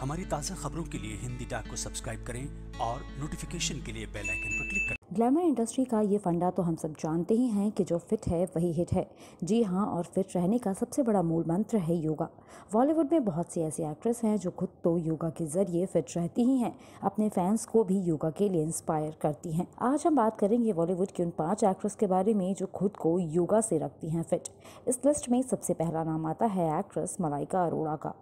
हमारी ताज़ा खबरों के लिए हिंदी डाक को सब्सक्राइब करें और नोटिफिकेशन के लिए बेल आइकन पर क्लिक करें ग्लैमर इंडस्ट्री का ये फंडा तो हम सब जानते ही हैं कि जो फिट है वही हिट है जी हाँ और फिट रहने का सबसे बड़ा मूल मंत्र है योगा बॉलीवुड में बहुत सी ऐसी एक्ट्रेस हैं जो खुद तो योगा के जरिए फिट रहती ही हैं अपने फैंस को भी योगा के लिए इंस्पायर करती हैं आज हम बात करेंगे बॉलीवुड की उन पाँच एक्ट्रेस के बारे में जो खुद को योगा से रखती हैं फिट इस लिस्ट में सबसे पहला नाम आता है एक्ट्रेस मलाइका अरोड़ा का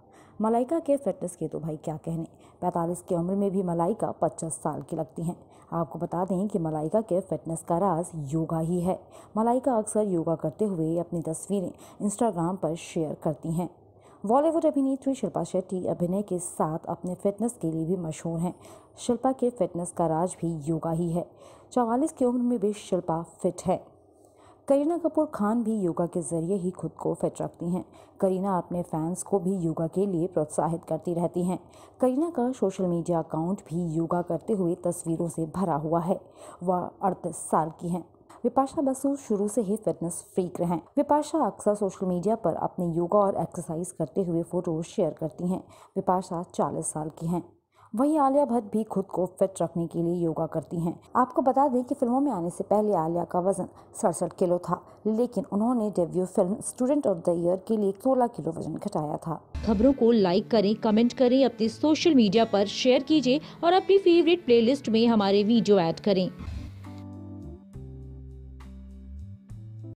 मलाइका के फिटनेस के तो भाई क्या कहने पैंतालीस की उम्र में भी मलाइका पच्चीस साल की लगती हैं आपको बता दें कि मलाइका के फिटनेस का राज योगा ही है मलाइका अक्सर योगा करते हुए अपनी तस्वीरें इंस्टाग्राम पर शेयर करती हैं बॉलीवुड अभिनेत्री शिल्पा शेट्टी अभिनय के साथ अपने फिटनेस के लिए भी मशहूर हैं शिल्पा के फिटनेस का राज भी योगा ही है चौवालीस की उम्र में भी शिल्पा फिट है करीना कपूर खान भी योगा के जरिए ही खुद को फिट रखती हैं करीना अपने फैंस को भी योगा के लिए प्रोत्साहित करती रहती हैं करीना का सोशल मीडिया अकाउंट भी योगा करते हुए तस्वीरों से भरा हुआ है वह अड़तीस साल की हैं विपाशा बसु शुरू से ही फिटनेस फ्रीक रहे विपाशा अक्सर सोशल मीडिया पर अपने योगा और एक्सरसाइज करते हुए फोटो शेयर करती हैं विपाशा चालीस साल की हैं वहीं आलिया भट्ट भी खुद को फिट रखने के लिए योगा करती हैं आपको बता दें कि फिल्मों में आने से पहले आलिया का वजन सड़सठ किलो था लेकिन उन्होंने debut film Student of the Year के लिए सोलह किलो वजन घटाया था खबरों को लाइक करें कमेंट करें अपने सोशल मीडिया पर शेयर कीजिए और अपनी फेवरेट प्लेलिस्ट में हमारे वीडियो ऐड करें